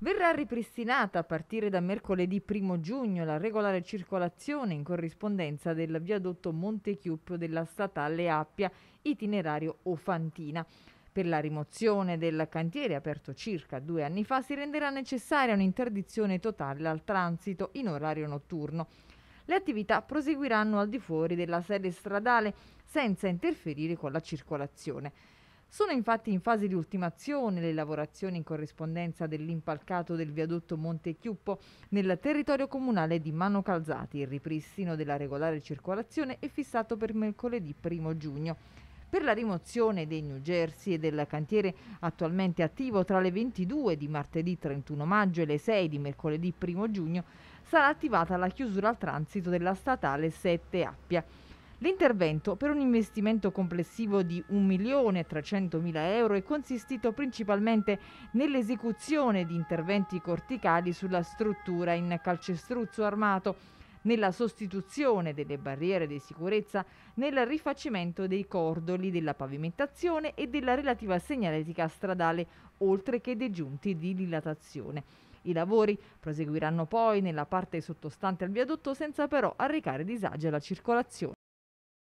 Verrà ripristinata a partire da mercoledì 1 giugno la regolare circolazione in corrispondenza del viadotto Montechiuppio della statale Appia, itinerario Ofantina. Per la rimozione del cantiere aperto circa due anni fa si renderà necessaria un'interdizione totale al transito in orario notturno. Le attività proseguiranno al di fuori della sede stradale senza interferire con la circolazione. Sono infatti in fase di ultimazione le lavorazioni in corrispondenza dell'impalcato del viadotto Monte Chiuppo nel territorio comunale di Mano Calzati. Il ripristino della regolare circolazione è fissato per mercoledì 1 giugno. Per la rimozione dei New Jersey e del cantiere attualmente attivo tra le 22 di martedì 31 maggio e le 6 di mercoledì 1 giugno sarà attivata la chiusura al transito della statale 7 Appia. L'intervento, per un investimento complessivo di 1.300.000 euro, è consistito principalmente nell'esecuzione di interventi corticali sulla struttura in calcestruzzo armato, nella sostituzione delle barriere di sicurezza, nel rifacimento dei cordoli della pavimentazione e della relativa segnaletica stradale, oltre che dei giunti di dilatazione. I lavori proseguiranno poi nella parte sottostante al viadotto senza però arrecare disagi alla circolazione.